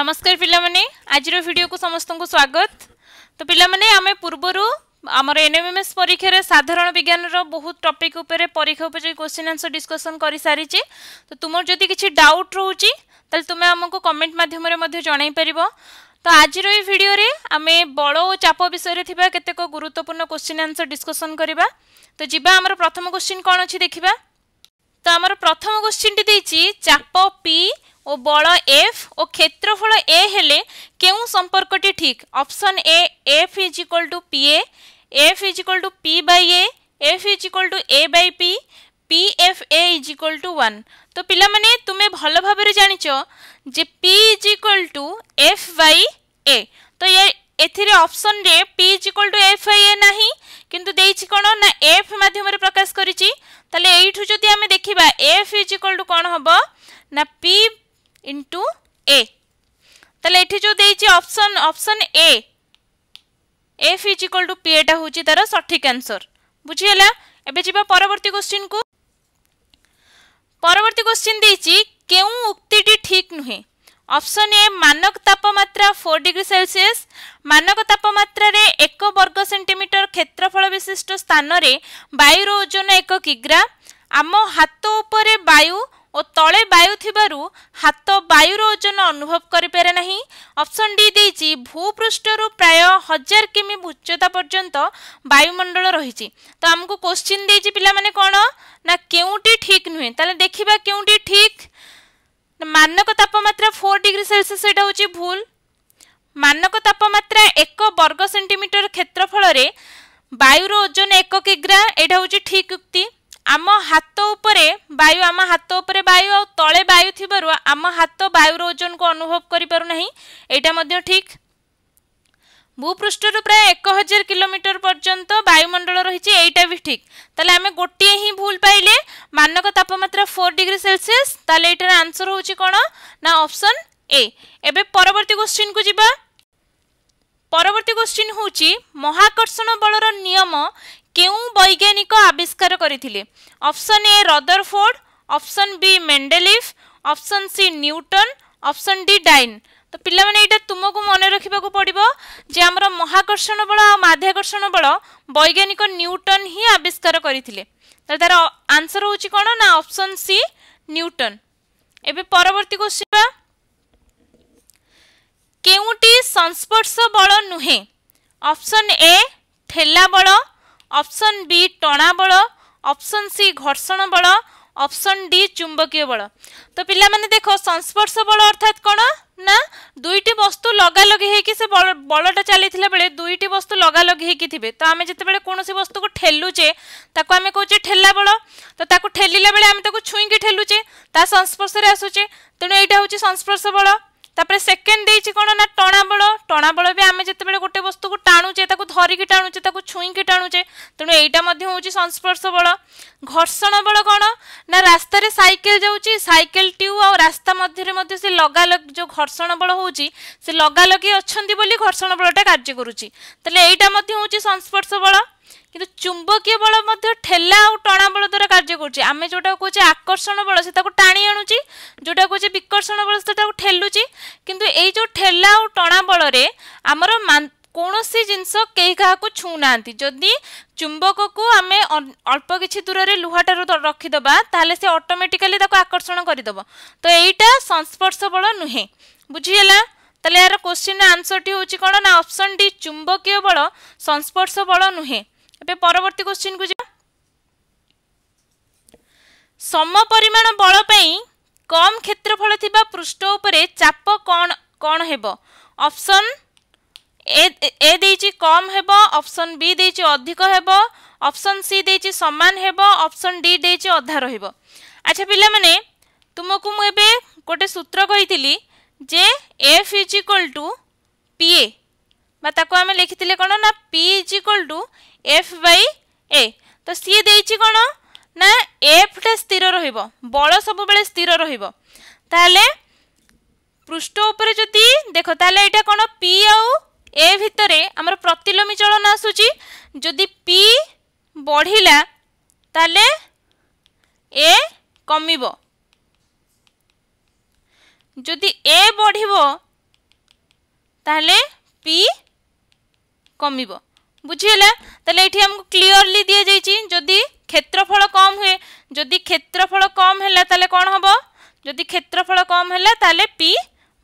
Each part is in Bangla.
নমস্কার পিলামানে আজির ভিডিওকু সমস্ত স্বাগত তো পিলামানে আমি পূর্বরু আমার এনএমএমএস পরীক্ষার সাধারণ বিজ্ঞানর বহু টপিক উপরে পরীক্ষা উপযোগী কোশ্চিন আনসর ডিসকসন করে সারিছি তো তোমার যদি কিছু ডাউট রয়েছে তাহলে তুমি আমাকে কমেন্ট মাধ্যমে জনাই পারিব তো আজির এই ভিডিওরে আমি বল ও চাপ বিষয়ে থাকা কেতেক গুরুত্বপূর্ণ কোশ্চিন আনসর ডিসকসন করা তো যা আমার প্রথম কোশ্চিন কণ অ দেখা তো আমার প্রথম কোশ্চিনটি দিয়েছি চাপ পি ও বড় এফ ও ক্ষেত্রফল এ হলে কেউ সম্পর্কটি ঠিক option A F is equal to P A F is equal to P by A F is equal to A by P P F A is equal to one তো পিলামানে তুমি ভালো ভাবে জাণিছ যে P is equal to F by A তো এ এথিরে অপশনরে P is equal to F by A না কিন্তু দেইছি কোণ না এফ মাধ্যমে প্রকাশ করেছি তাহলে এইঠু যদি আমি দেখিবা এফ ইজ ইকোয়াল টু কোণ হব না পি ইন্টু এ তাহলে এটি যে দিয়েছি option option A F is equal to P এটা হচ্ছে তার সঠিক আনসর বুঝিগলা এবে যা পরবর্তী কোশ্চিন কু পরবর্তী কোশ্চিন দিয়েছি কেউ উক্তিটি ঠিক নুহে অপশন এ মানক তাপমাত্রা ফোর ডিগ্রি সেলসিয়াস মানক তাপমাত্রার এক বর্গ সেটিমিটর ক্ষেত্রফল বিশিষ্ট স্থানরে বায়ুর ওজন এক কিগ্রা আম হাত উপরে বায়ু ଓ ତଳେ ବାୟୁ ଥିବାରୁ ହାତ ବାୟୁର ଓଜନ ଅନୁଭବ କରିପାରେ ନାହିଁ ଅପସନ୍ ଡି ଦେଇଛି ଭୂପୃଷ୍ଠରୁ ପ୍ରାୟ ହଜାର କିମି ଉଚ୍ଚତା ପର୍ଯ୍ୟନ୍ତ ବାୟୁମଣ୍ଡଳ ରହିଛି ତ ଆମକୁ କୋଶ୍ଚିନ୍ ଦେଇଛି ପିଲାମାନେ କ'ଣ ନା କେଉଁଟି ଠିକ୍ ନୁହେଁ ତାହେଲେ ଦେଖିବା କେଉଁଟି ଠିକ୍ ମାନକ ତାପମାତ୍ରା ଫୋର୍ ଡିଗ୍ରୀ ସେଲସିୟସ୍ ସେଇଟା ହେଉଛି ଭୁଲ ମାନକ ତାପମାତ୍ରା ଏକ ବର୍ଗ ସେଣ୍ଟିମିଟର କ୍ଷେତ୍ରଫଳରେ ବାୟୁର ଓଜନ ଏକ କିଗ୍ରା ଏଇଟା ହେଉଛି ଠିକ୍ ଉକ୍ତି ଆମ ହାତ ଉପରେ ବାୟୁ ଆମ ହାତ ଉପରେ ବାୟୁ ଆଉ ତଳେ ବାୟୁ ଥିବାରୁ ଆମ ହାତ ବାୟୁର ଓଜନକୁ ଅନୁଭବ କରିପାରୁନାହିଁ ଏଇଟା ମଧ୍ୟ ଠିକ୍ ଭୂପୃଷ୍ଠରୁ ପ୍ରାୟ ଏକ ହଜାର କିଲୋମିଟର ପର୍ଯ୍ୟନ୍ତ ବାୟୁମଣ୍ଡଳ ରହିଛି ଏଇଟା ବି ଠିକ୍ ତାହେଲେ ଆମେ ଗୋଟିଏ ହିଁ ଭୁଲ ପାଇଲେ ମାନକ ତାପମାତ୍ରା ଫୋର୍ ଡିଗ୍ରୀ ସେଲସିୟସ୍ ତାହେଲେ ଏଇଟାର ଆନ୍ସର୍ ହେଉଛି କ'ଣ ନା ଅପସନ୍ ଏ ଏବେ ପରବର୍ତ୍ତୀ କୋଶ୍ଚିନ୍କୁ ଯିବା ପରବର୍ତ୍ତୀ କୋଶ୍ଚିନ୍ ହେଉଛି ମହାକର୍ଷଣ ବଳର ନିୟମ কেউ বৈজ্ঞানিক আবিষ্কার করে option A Rutherford option B Mendeleev option C Newton option D ডাইন তো ପିଲାମାନେ ଏଇଟା ତୁମକୁ ମନେ ରଖିବାକୁ ପଡ଼ିବ ଯେ ଆମର ମହାକର୍ଷଣ ବଳ ଆଉ ମାଧ୍ୟାକର୍ଷଣ ବଳ ବୈଜ୍ଞାନିକ ନ୍ୟୁଟନ୍ ହିଁ ଆବିଷ୍କାର କରିଥିଲେ ତାହେଲେ ତାର ଆନ୍ସର ହେଉଛି କ'ଣ ନା ଅପସନ୍ ସି ନ୍ୟୁଟନ୍ ଏବେ ପରବର୍ତ୍ତୀ କୋଶ୍ଚିନ୍ ବା କେଉଁଟି ସଂସ୍ପର୍ଶ ବଳ ନୁହେଁ ଅପସନ୍ ଏ ଠେଲା ବଳ অপশন বি টণা বল অপশন সি ঘর্ষণ বল অপশন ডি চুম্বকীয় বল তো পিলামানে দেখ সংস্পর্শ বল অর্থাৎ কোণ না দুইটি বস্তু লগালগি হয়েকি সে বলটা চালিয়েছিল বেড়ে দুইটি বস্তু লগালগি হয়েকি থিবে তো আমি যেতবে কোণী বস্তুকে ঠেলুচে তাকে আমি কৌছে ঠেলা বল তো তাকে ঠেলিলা বেড়ে আমি তাকে ছুঁকি ঠেলুচে তা সংস্পর্শে আসুচে তেমন এইটা হচ্ছে সংস্পর্শ বল তাপরে সেকেন্ড দিয়েছি কোণ না টণা বল টণা বল বি আমি যেতবে ଧରି ଟାଣୁଛେ ତାକୁ ଛୁଇଁକି ଟାଣୁଛେ ତେଣୁ ଏଇଟା ମଧ୍ୟ ହେଉଛି ସଂସ୍ପର୍ଶ ବଳ ଘର୍ଷଣ ବଳ କ'ଣ ନା ରାସ୍ତାରେ ସାଇକେଲ ଯାଉଛି ସାଇକେଲଟି ଆଉ ରାସ୍ତା ମଧ୍ୟରେ ମଧ୍ୟ ସେ ଲଗାଲଗି ଯେଉଁ ଘର୍ଷଣ ବଳ ହେଉଛି ସେ ଲଗାଲଗି ଅଛନ୍ତି ବୋଲି ଘର୍ଷଣ ବଳଟା କାର୍ଯ୍ୟ କରୁଛି ତାହେଲେ ଏଇଟା ମଧ୍ୟ ହେଉଛି ସଂସ୍ପର୍ଶ ବଳ কিন্তু চুম্বকীয় বল মধ্যে ঠেলা আর টণা বল দ্বারা কার্য করছে আমি যেটা কুচে আকর্ষণ বল সে তাকে টাণি আনুছি যেটা কুচে বিকর্ষণ বল সে তাকে ঠেলুছি কিন্তু এই যে ঠেলা আর টণা বলরে আমার କୌଣସି ଜିନିଷ କେହି କାହାକୁ ଛୁଁ ନାହାନ୍ତି ଯଦି ଚୁମ୍ବକକୁ ଆମେ ଅଳ୍ପ କିଛି ଦୂରରେ ଲୁହାଟାରୁ ରଖିଦେବା ତାହେଲେ ସେ ଅଟୋମେଟିକାଲି ତାକୁ ଆକର୍ଷଣ କରିଦେବ ତ ଏଇଟା ସଂସ୍ପର୍ଶ ବଳ ନୁହେଁ ବୁଝିଗଲା ତାହେଲେ ଏହାର କ୍ୱେଶ୍ଚିନ୍ର ଆନ୍ସରଟି ହେଉଛି କ'ଣ ନା ଅପସନ୍ ଡି ଚୁମ୍ବକୀୟ ବଳ ସଂସ୍ପର୍ଶ ବଳ ନୁହେଁ ଏବେ ପରବର୍ତ୍ତୀ କ୍ୱେଶ୍ଚିନ୍କୁ ଯିବା ସମପରିମାଣ ବଳ ପାଇଁ କମ୍ କ୍ଷେତ୍ରଫଳ ଥିବା ପୃଷ୍ଠ ଉପରେ ଚାପ କ'ଣ କ'ଣ ହେବ ଅପସନ୍ ए देइछि कम हेबो ऑप्शन बी देइछि अधिक हेबो ऑप्शन सी देइछि समान हेबो ऑप्शन डी देइछि अधा रहिबो अच्छा पिला माने तुमको मु एबे गोटे सूत्र कहितली जे f is equal to pa বা তাকে আমি লিখিলে কোণ না p is equal to F by A তো সি দিয়েছি কোণ না এফটা স্থির রহব বল সবুলে স্থির রহব তাহলে পৃষ্ঠ উপরে যদি দেখো তাহলে এটা কোণ পি আউ এ ভিতরে আমার প্রতিলোমী চলন আসুচি যদি পি বড়া তাহলে এ কমিব যদি এ বড়িব তাহলে পি কমিব বুঝিলা তাহলে এটি আমি ক্লিয়রলি দিয়ে যাই যদি ক্ষেত্রফল কম হুয়ে যদি ক্ষেত্রফল কম হলে তাহলে কম হব যদি ক্ষেত্রফল কম হলে তাহলে পি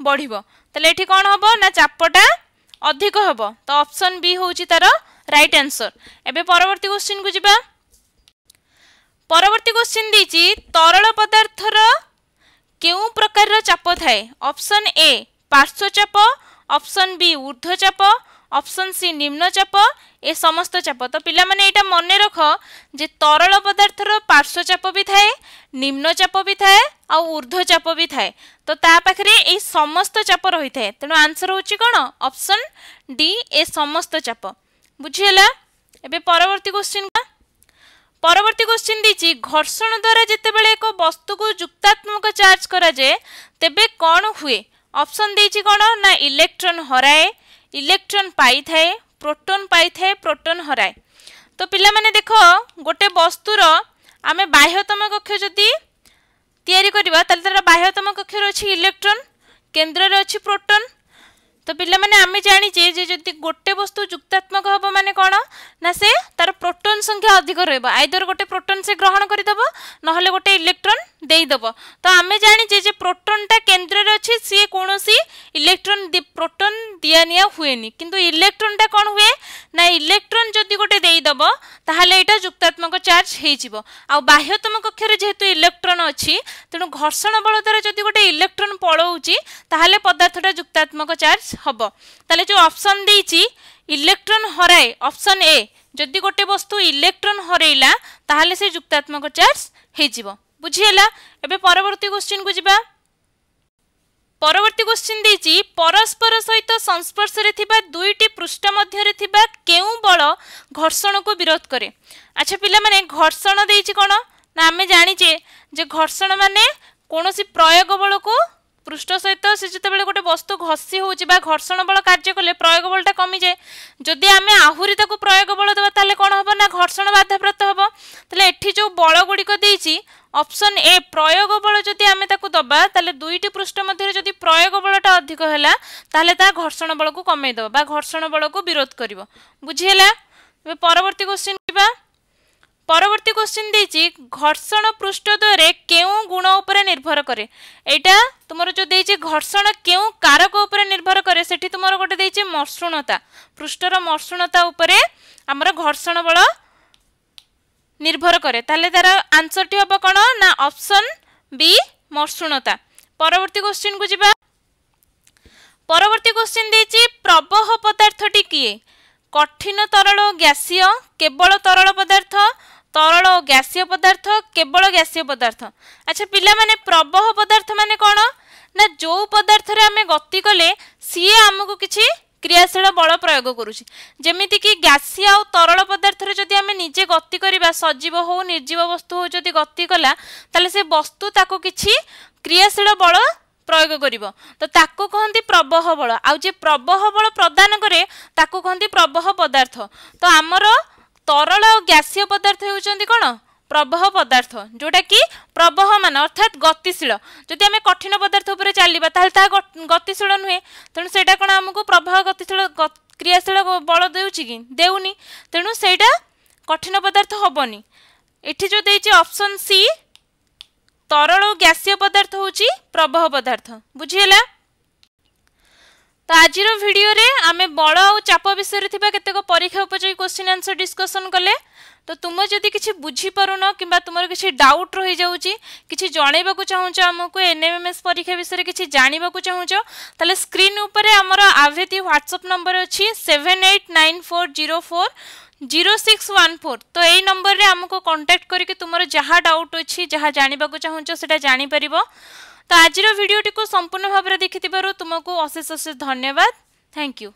বড়িব তাহলে এটি কম হব না চাপটা অধিক হব তো অপশন বি হচ্ছে তার রাইট আনসর এবে পরবর্তী কোশ্চিন কু যা পরবর্তী কোশ্চিন দিয়েছি তরল পদার্থর কেউ প্রকার চাপ থাকে অপশন এ পার্শ্বচাপ অপশন বি ঊর্ধ্বচাপ অপশন সি নিম্নচাপ এ সমস্ত চাপ তো পিলামানে এটা মনে রখ যে তরল পদার্থর পার্শ্বচাপ বি থাকে নিম্নচাপ বি থাকে আর্ধ্বচাপ বি থাকে তো তা পাখে এই সমস্ত চাপ রয়েছে তেমন আনসর হচ্ছে কোণ অপশন ডি এ সমস্ত চাপ বুঝিগলা এবে পরবর্তী কোশ্চিন পরবর্তী কোশ্চিন দিয়েছি ঘর্ষণ দ্বারা যেতবে এক বস্তুক যুক্তাত্মক চার্জ করা যায় তেবে কণ হুয়ে অপশন দিয়েছি কোণ না ইলেকট্রন হরায়ে ইলেকট্রন পাইথায়ে প্রোটন পাইথায়ে প্রোটন হরায় তো পিলামানে দেখ গোটে বস্তুর আমি বাহ্যতম কক্ষ যদি তৈরি করা তাহলে তার বাহ্যতম কক্ষর অছি ইলেকট্রন কেন্দ্রের অছি প্রোটন তো ପିଲାମାନେ ଆମେ ଜାଣିଛେ ଯେ ଯଦି ଗୋଟେ ବସ୍ତୁ ଯୁକ୍ତାତ୍ମକ ହେବ ମାନେ କ'ଣ ନା ସେ ତାର ପ୍ରୋଟୋନ୍ ସଂଖ୍ୟା ଅଧିକ ରହିବ ଆଇଦର ଗୋଟେ ପ୍ରୋଟୋନ୍ ସେ ଗ୍ରହଣ କରିଦେବ ନହେଲେ ଗୋଟେ ଇଲେକ୍ଟ୍ରନ୍ ଦେଇଦେବ ତ ଆମେ ଜାଣିଛେ ଯେ ପ୍ରୋଟୋନ୍ଟା କେନ୍ଦ୍ରରେ ଅଛି ସିଏ କୌଣସି ଇଲେକ୍ଟ୍ରନ୍ ପ୍ରୋଟୋନ୍ ଦିଆନିଆ ହୁଏନି କିନ୍ତୁ ଇଲେକ୍ଟ୍ରନ୍ଟା କ'ଣ ହୁଏ ନା ଇଲେକ୍ଟ୍ରନ୍ ইলেকট্রন যদি গোটে দেইদেব তাহলে এটা যুক্তাত্মক চার্জ হয়েযিব আউ বাহ্যতম কক্ষরে যেহেতু ইলেকট্রন অছি তেণু ঘর্ষণ বল দ্বারা যদি গোটে ইলেকট্রন পলাউছি তাহলে পদার্থটা যুক্তাত্মক চার্জ হব তাহলে যে অপশন দিয়েছি ইলেকট্রন হরায় অপশন এ যদি গোটে বস্তু ইলেকট্রন হরাইলা তাহলে সে যুক্তাত্মক চার্জ হয়েযিব বুঝিগলা এবে পরবর্তী কোশ্চিন কু যা পরবর্তী কোশ্চিন দিয়েছি পরস্পর সহিত সংস্পর্শে থাকা দুইটি পৃষ্ঠ মধ্যে থাকা কেউ বল ঘর্ষণকু বিরোধ করে আচ্ছা পিলা মানে ঘর্ষণ দিয়েছি কোণ না আমি জাঁচে যে ঘর্ষণ মানে কোণী প্রয়োগ বলকু পৃষ্ঠ সহিত সে যেতবে গোটে বস্তু ঘষি হচ্ছে বা ঘর্ষণ বল কার্য কলে প্রয়োগ বলটা কমিযায়ে যদি আমি আহুরি তাকে প্রয়োগ বল দেবা তাহলে কোণ হব না ঘর্ষণ বাধাপ্রাপ্ত হব তাহলে এটি যে বলগুড়ি দিয়েছি অপশন এ প্রয়োগ বল যদি আমি তাকে দেবা তাহলে দুইটি পৃষ্ঠ মধ্যে যদি প্রয়োগ বলটা অধিক হলা তাহলে তা ঘর্ষণ বলক কমাই দেব বা ঘর্ষণ বলক বিরোধ করব বুঝিলা এবার পরবর্তী কোশ্চিন যা পরবর্তী কোশ্চিন দিয়েছি ঘর্ষণ পৃষ্ঠদ্বয়ে কেউ গুণ উপরে নির্ভর করে এইটা তোমার যে দিয়েছি ঘর্ষণ কেউ কারক উপরে নির্ভর করে সেটি তোমার গোটে দিয়েছি মসৃণতা পৃষ্ঠর মসৃণতা উপরে আমার ঘর্ষণ বল নির্ভর করে তাহলে তার আনসরটি হব কোণ না অপশন বি মসৃণতা পরবর্তী কোশ্চিন কু যা পরবর্তী কোশ্চিন দিয়েছি প্রবাহ পদার্থটি কি কঠিন তরল ও গ্যাসীয় কেবল তরল পদার্থ তরল ও গ্যাসীয় পদার্থ কেবল গ্যাসীয় পদার্থ আচ্ছা পিলামানে প্রবহ পদার্থ মানে কোণ না যে পদার্থরে আমি গতি কলে সিয়ে আমাকে কিছু ক্রিয়াশীল বল প্রয়োগ করুছি যেমিতিকি গ্যাসীয় আউ তরল পদার্থরে যদি আমি নিজে গতি করা সজীব হো নির্জীব বস্তু হো যদি গতি কলা তাহলে সে বস্তু তাকে কিছু ক্রিয়াশীল বল ପ୍ରୟୋଗ କରିବ ତ ତାକୁ କହନ୍ତି ପ୍ରବହ ବଳ ଆଉ ଯିଏ ପ୍ରବହ ବଳ ପ୍ରଦାନ କରେ ତାକୁ କହନ୍ତି ପ୍ରବହ ପଦାର୍ଥ ତ ଆମର ତରଳ ଆଉ ଗ୍ୟାସୀୟ ପଦାର୍ଥ ହେଉଛନ୍ତି କ'ଣ ପ୍ରବହ ପଦାର୍ଥ ଯେଉଁଟାକି ପ୍ରବହମାନ ଅର୍ଥାତ୍ ଗତିଶୀଳ ଯଦି ଆମେ କଠିନ ପଦାର୍ଥ ଉପରେ ଚାଲିବା ତାହେଲେ ତାହା ଗତିଶୀଳ ନୁହେଁ ତେଣୁ ସେଇଟା କ'ଣ ଆମକୁ ପ୍ରବାହ ଗତିଶୀଳ କ୍ରିୟାଶୀଳ ବଳ ଦେଉଛି କି ଦେଉନି ତେଣୁ ସେଇଟା କଠିନ ପଦାର୍ଥ ହେବନି ଏଠି ଯେଉଁ ଦେଇଛି ଅପସନ୍ ସି তরল ও গ্যাসীয় পদার্থ হচ্ছে প্রবাহ পদার্থ বুঝিগলা তো আজির ভিডিওরে আমি বল ও চাপ বিষয়ে থাকা কেতক পরীক্ষা উপযোগী কোশ্চিন আনসর ডিসকসন কলে তো তুমি যদি কিছু বুঝিপারুন কিংবা তোমার কিছু ডাউট রয়েযাচ্ছি কিছু জনাইবাকু চাহুছ আমাকে এনএমএমএস পরীক্ষা বিষয়ে কিছু জাঁয়া চাহুছ তাহলে স্ক্রিন উপরে আমার আভেতি হোয়াটসঅপ নম্বর অছি seven eight nine four zero four zero six one four তো এই নম্বরে আমি কন্টাক্ট করি তোমার যা ডাউট অছি যা জাঁয়া চাহুছ সেটা জাঁপার তো আজির ভিডিওটি সম্পূর্ণ ভাবে দেখি তোমাকে অশেষ অশেষ ধন্যবাদ থ্যাংক ইউ